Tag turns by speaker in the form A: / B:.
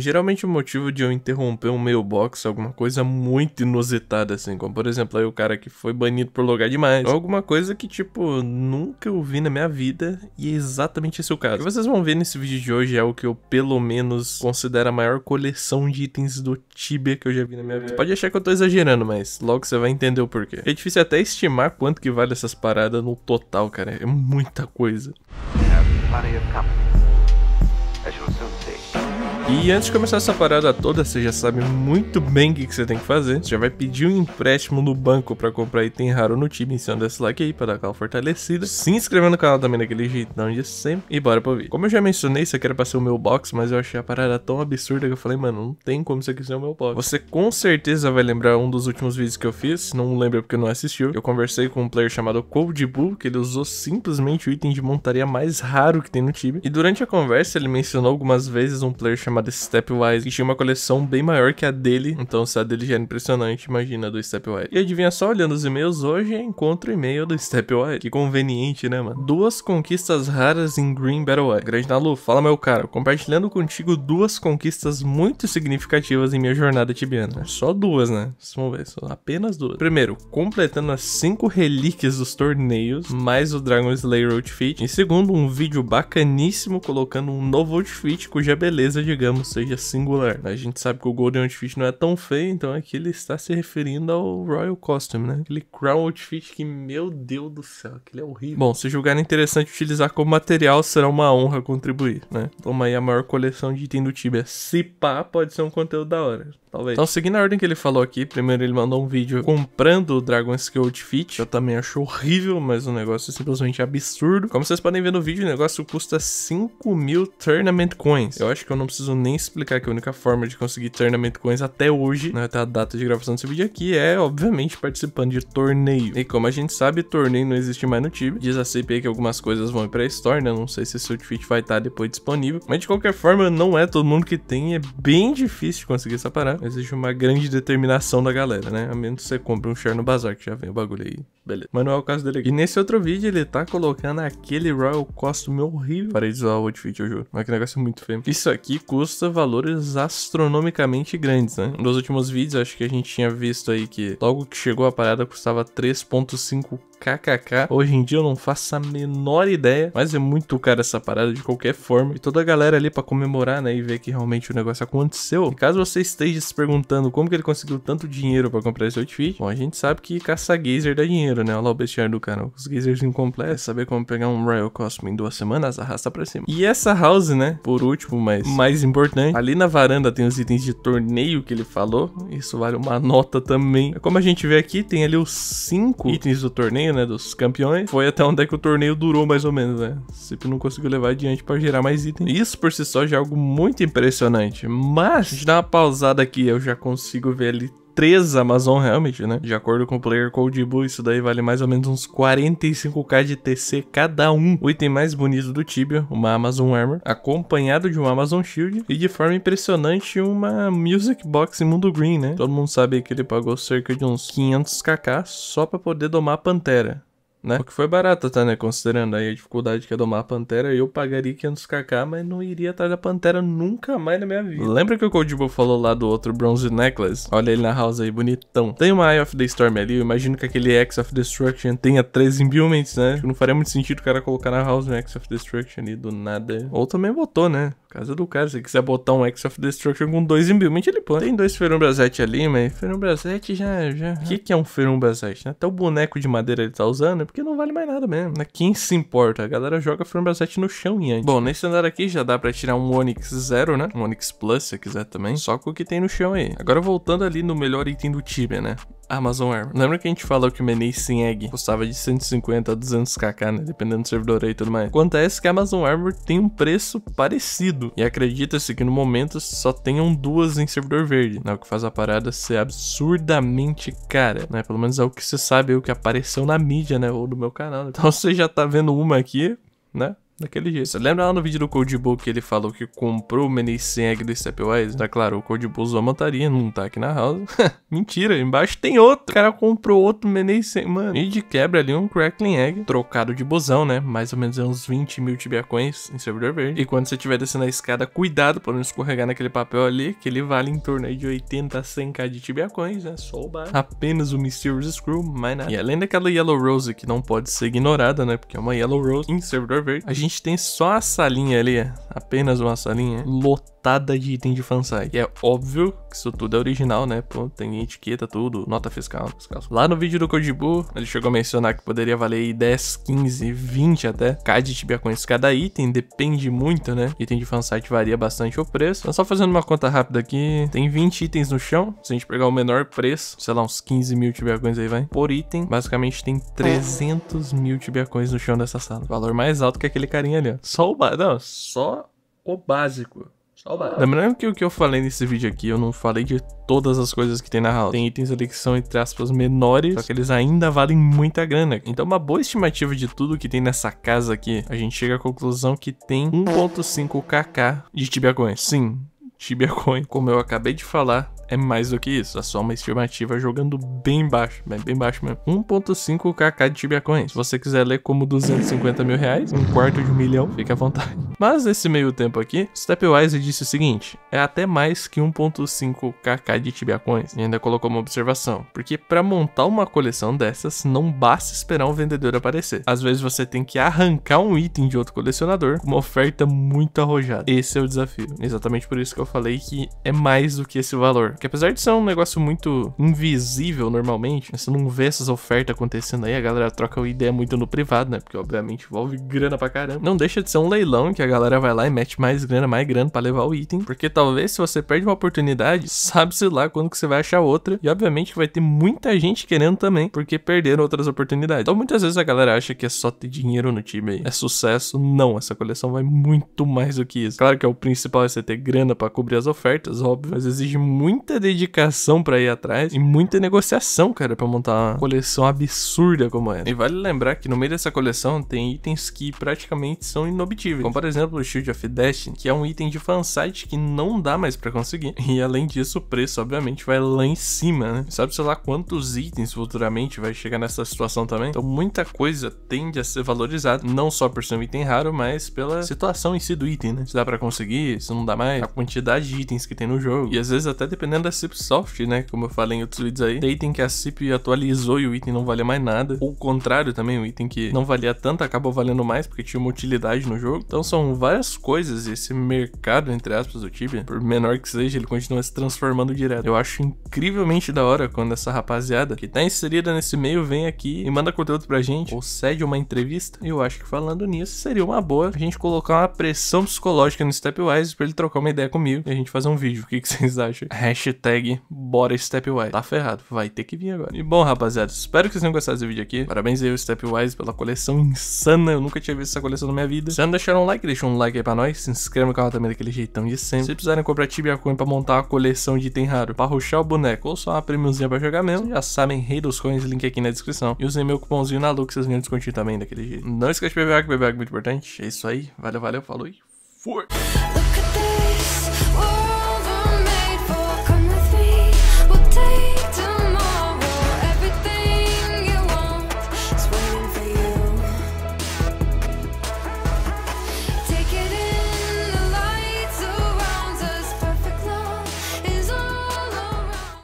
A: Geralmente o motivo de eu interromper um mailbox é alguma coisa muito inusitada, assim, como por exemplo aí o cara que foi banido por logar demais, ou alguma coisa que, tipo, nunca eu vi na minha vida, e é exatamente esse o caso. O que vocês vão ver nesse vídeo de hoje é o que eu, pelo menos, considero a maior coleção de itens do Tibia que eu já vi na minha vida. Você pode achar que eu tô exagerando, mas logo você vai entender o porquê. É difícil até estimar quanto que vale essas paradas no total, cara, é muita coisa. Have plenty of e antes de começar essa parada toda, você já sabe muito bem o que você tem que fazer. Você já vai pedir um empréstimo no banco para comprar item raro no time, ensinando esse like aí para dar aquela fortalecida. Se inscrever no canal também daquele jeitão de sempre. E bora pro vídeo. Como eu já mencionei, isso aqui era pra ser o meu box, mas eu achei a parada tão absurda que eu falei, mano, não tem como isso aqui ser o meu box. Você com certeza vai lembrar um dos últimos vídeos que eu fiz, não lembra porque não assistiu. Eu conversei com um player chamado Cold Bull, que ele usou simplesmente o item de montaria mais raro que tem no time. E durante a conversa ele mencionou algumas vezes um player chamado chamada Stepwise, que tinha uma coleção bem maior que a dele. Então, se a dele já era impressionante, imagina a do Stepwise. E adivinha só, olhando os e-mails hoje, encontro o e-mail do Stepwise. Que conveniente, né, mano? Duas conquistas raras em Green Battle Grande Nalu, fala meu cara, compartilhando contigo duas conquistas muito significativas em minha jornada tibiana. É só duas, né? Vamos ver, só apenas duas. Primeiro, completando as cinco relíquias dos torneios, mais o Dragon Slayer Outfit. E segundo, um vídeo bacaníssimo colocando um novo outfit cuja beleza, digamos, digamos, seja singular. Né? A gente sabe que o Golden Outfit não é tão feio, então aqui é ele está se referindo ao Royal Costume, né? Aquele Crown Outfit que, meu Deus do céu, aquele é horrível. Bom, se julgar é interessante utilizar como material, será uma honra contribuir, né? Toma aí a maior coleção de item do Tibia. Se pá, pode ser um conteúdo da hora. Talvez. Então, seguindo a ordem que ele falou aqui, primeiro ele mandou um vídeo comprando o Dragon Skill Outfit. Eu também acho horrível, mas o negócio é simplesmente absurdo. Como vocês podem ver no vídeo, o negócio custa 5 mil Tournament Coins. Eu acho que eu não preciso nem explicar que a única forma de conseguir Tournament Coins até hoje, né, até a data de gravação desse vídeo aqui, é, obviamente, participando de torneio. E como a gente sabe, torneio não existe mais no Tibia. Diz a CPI que algumas coisas vão ir pra Store, né? Não sei se esse outfit vai estar depois disponível. Mas, de qualquer forma, não é todo mundo que tem. É bem difícil de conseguir essa parada. Existe uma grande determinação da galera, né? A menos que você compre um share no bazar, que já vem o bagulho aí beleza. Mas não é o caso dele aqui. E nesse outro vídeo ele tá colocando aquele Royal Costume horrível. Parei de usar o outfit, eu juro. Mas que negócio muito feio. Isso aqui custa valores astronomicamente grandes, né? Nos últimos vídeos acho que a gente tinha visto aí que logo que chegou a parada custava 3.5 kkk. Hoje em dia eu não faço a menor ideia, mas é muito cara essa parada de qualquer forma. E toda a galera ali para comemorar, né, e ver que realmente o negócio aconteceu. E caso você esteja se perguntando como que ele conseguiu tanto dinheiro para comprar esse outfit, bom, a gente sabe que caçar gazer dá dinheiro, né? Olha lá o bestiário do canal. Os gazers incompletos, saber como pegar um Royal Costume em duas semanas, arrasta pra cima. E essa house, né, por último, mas mais importante, ali na varanda tem os itens de torneio que ele falou, isso vale uma nota também. Como a gente vê aqui, tem ali os cinco itens do torneio, torneio, né, dos campeões. Foi até onde é que o torneio durou mais ou menos, né? Sempre não conseguiu levar adiante para gerar mais itens. Isso por si só já é algo muito impressionante. Mas, deixa eu dar uma pausada aqui, eu já consigo ver ali 3 Amazon Helmet, né? De acordo com o player Cold Blue, isso daí vale mais ou menos uns 45k de TC cada um. O item mais bonito do Tibia, uma Amazon Armor, acompanhado de uma Amazon Shield e de forma impressionante uma Music Box em Mundo Green, né? Todo mundo sabe que ele pagou cerca de uns 500kk só para poder domar a Pantera né? O que foi barato até, tá, né? Considerando aí a dificuldade que é domar a Pantera, eu pagaria 500kk, mas não iria atrás da Pantera nunca mais na minha vida. Lembra que o Kojima falou lá do outro Bronze Necklace? Olha ele na house aí, bonitão. Tem uma Eye of the Storm ali, eu imagino que aquele Axe of Destruction tenha 3 imbuements, né? Acho que não faria muito sentido o cara colocar na house um Axe of Destruction ali do nada. Ou também botou, né? Casa do cara, se quiser botar um Axe of Destruction com dois imbuement, ele põe. Tem dois Ferumbrazete ali, mas Ferumbrazete já... já... O que que é um Ferumbrazete, né? Até o boneco de madeira ele tá usando, porque não vale mais nada mesmo, né? Quem se importa? A galera joga Firmware 7 no chão e antes. Bom, nesse andar aqui já dá pra tirar um Onix Zero, né? Um Onix Plus, se quiser também. Só com o que tem no chão aí. Agora voltando ali no melhor item do Tibia, né? Amazon Armor. Lembra que a gente falou que o Menacing Egg custava de 150 a 200kk, né? Dependendo do servidor aí e tudo mais. Acontece que a Amazon Armor tem um preço parecido. E acredita-se que no momento só tenham duas em servidor verde, né? O que faz a parada ser absurdamente cara, né? Pelo menos é o que você sabe, é o que apareceu na mídia, né? Ou no meu canal. Né? Então você já tá vendo uma aqui, né? daquele jeito. Você lembra lá no vídeo do Codebo que ele falou que comprou o Mini 100 Egg do Stepwise? Tá claro, o Codebo usou a montaria, não tá aqui na house. Mentira, embaixo tem outro. O cara comprou outro Mini 100, mano. E de quebra ali um Crackling Egg, trocado de bozão, né? Mais ou menos uns 20 mil tibia coins em servidor verde. E quando você estiver descendo a escada, cuidado pra não escorregar naquele papel ali, que ele vale em torno aí de 80 a 100k de tibia coins, né? Só o bar. Apenas o Mysterious Screw, mais nada. E além daquela Yellow Rose que não pode ser ignorada, né? Porque é uma Yellow Rose em servidor verde, a gente gente tem só a salinha ali, apenas uma salinha, lotada de item de fansite. E é óbvio que isso tudo é original, né? Pô, tem etiqueta, tudo, nota fiscal. Lá no vídeo do Codibu, ele chegou a mencionar que poderia valer 10, 15, 20 até K de tibiacoins cada item, depende muito, né? Item de fansite varia bastante o preço. Então, só fazendo uma conta rápida aqui, tem 20 itens no chão, se a gente pegar o menor preço, sei lá, uns 15 mil coins aí vai, por item, basicamente tem 300 mil coins no chão dessa sala. Valor mais alto que aquele cara carinha ali, ó. Só o, não, só o básico. Só o básico. Lembrando é que o que eu falei nesse vídeo aqui, eu não falei de todas as coisas que tem na house. Tem itens ali que são, entre aspas, menores, só que eles ainda valem muita grana. Então, uma boa estimativa de tudo que tem nessa casa aqui, a gente chega à conclusão que tem 1.5kk de Tibiacoin. Sim, Tibiacoin. Como eu acabei de falar, é mais do que isso. É só uma estimativa jogando bem baixo, bem, bem baixo mesmo. 1.5kk de Tibia Coins. Se você quiser ler como 250 mil reais, um quarto de um milhão, fique à vontade. Mas nesse meio tempo aqui, Stepwise disse o seguinte, é até mais que 1.5kk de Tibia Coins. E ainda colocou uma observação, porque para montar uma coleção dessas, não basta esperar um vendedor aparecer. Às vezes você tem que arrancar um item de outro colecionador com uma oferta muito arrojada. Esse é o desafio. Exatamente por isso que eu falei que é mais do que esse valor que apesar de ser um negócio muito invisível normalmente, né, você não vê essas ofertas acontecendo aí, a galera troca ideia muito no privado, né? Porque obviamente envolve grana pra caramba. Não deixa de ser um leilão que a galera vai lá e mete mais grana, mais grana para levar o item. Porque talvez se você perde uma oportunidade, sabe-se lá quando que você vai achar outra. E obviamente vai ter muita gente querendo também, porque perderam outras oportunidades. Então muitas vezes a galera acha que é só ter dinheiro no time aí. É sucesso. Não, essa coleção vai muito mais do que isso. Claro que é o principal é você ter grana para cobrir as ofertas, óbvio, mas exige muito muita dedicação para ir atrás e muita negociação, cara, para montar uma coleção absurda como essa. E vale lembrar que no meio dessa coleção tem itens que praticamente são inobtíveis, como por exemplo o Shield of Destiny, que é um item de fansite que não dá mais para conseguir. E além disso, o preço obviamente vai lá em cima, né? Sabe sei lá quantos itens futuramente vai chegar nessa situação também. Então muita coisa tende a ser valorizada, não só por ser um item raro, mas pela situação em si do item, né? Se dá para conseguir, se não dá mais, a quantidade de itens que tem no jogo. E às vezes até dependendo da Cipsoft, né, como eu falei em outros vídeos aí, data em que a Cip atualizou e o item não valia mais nada, ou o contrário também, o item que não valia tanto acabou valendo mais porque tinha uma utilidade no jogo. Então são várias coisas esse mercado, entre aspas, do Tibia, por menor que seja, ele continua se transformando direto. Eu acho incrivelmente da hora quando essa rapaziada que tá inserida nesse meio vem aqui e manda conteúdo pra gente, ou cede uma entrevista. Eu acho que falando nisso, seria uma boa a gente colocar uma pressão psicológica no Stepwise pra ele trocar uma ideia comigo e a gente fazer um vídeo. O que, que vocês acham? Hashtag hashtag bora Stepwise. Tá ferrado, vai ter que vir agora. E bom, rapaziada, espero que vocês tenham gostado desse vídeo aqui. Parabéns aí ao Stepwise pela coleção insana. Eu nunca tinha visto essa coleção na minha vida. Se não deixaram um like, deixa um like aí pra nós. Se inscreva no canal também daquele jeitão de sempre. Se precisarem comprar Tibia Coin pra montar a coleção de item raro, pra ruxar o boneco ou só uma premiumzinha pra jogar mesmo, já sabem, rei dos coins, link aqui na descrição. E usem meu cupomzinho na Lux, vocês ganham descontinho também daquele jeito. Não esquece de beber água, beber água é muito importante. É isso aí. Valeu, valeu, falou e fui!